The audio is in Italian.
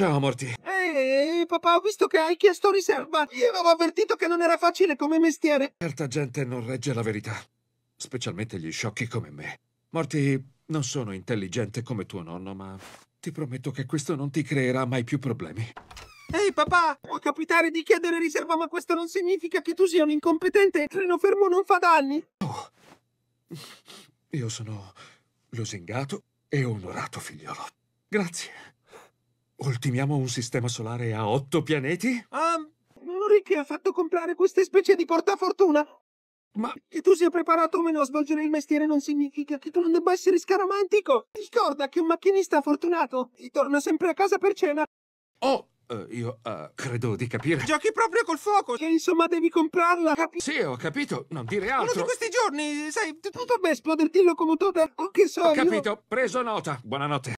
Ciao, Morty. Ehi, papà, ho visto che hai chiesto riserva. Gli avevo avvertito che non era facile come mestiere. Certa gente non regge la verità, specialmente gli sciocchi come me. Morty, non sono intelligente come tuo nonno, ma ti prometto che questo non ti creerà mai più problemi. Ehi papà, può capitare di chiedere riserva, ma questo non significa che tu sia un incompetente. Il treno fermo non fa danni. Oh, io sono lusingato e onorato figliolo. Grazie. Ultimiamo un sistema solare a otto pianeti? Ah, Rick ha fatto comprare queste specie di portafortuna. Ma che tu sia preparato o meno a svolgere il mestiere non significa che tu non debba essere scaramantico. Ricorda che un macchinista fortunato torna sempre a casa per cena. Oh, uh, io uh, credo di capire. Giochi proprio col fuoco. Che insomma devi comprarla, capi? Sì, ho capito. Non dire altro. Uno di questi giorni, sai, tutto beh esploderti il locomotore o che so Ho capito. Io... Preso nota. Buonanotte.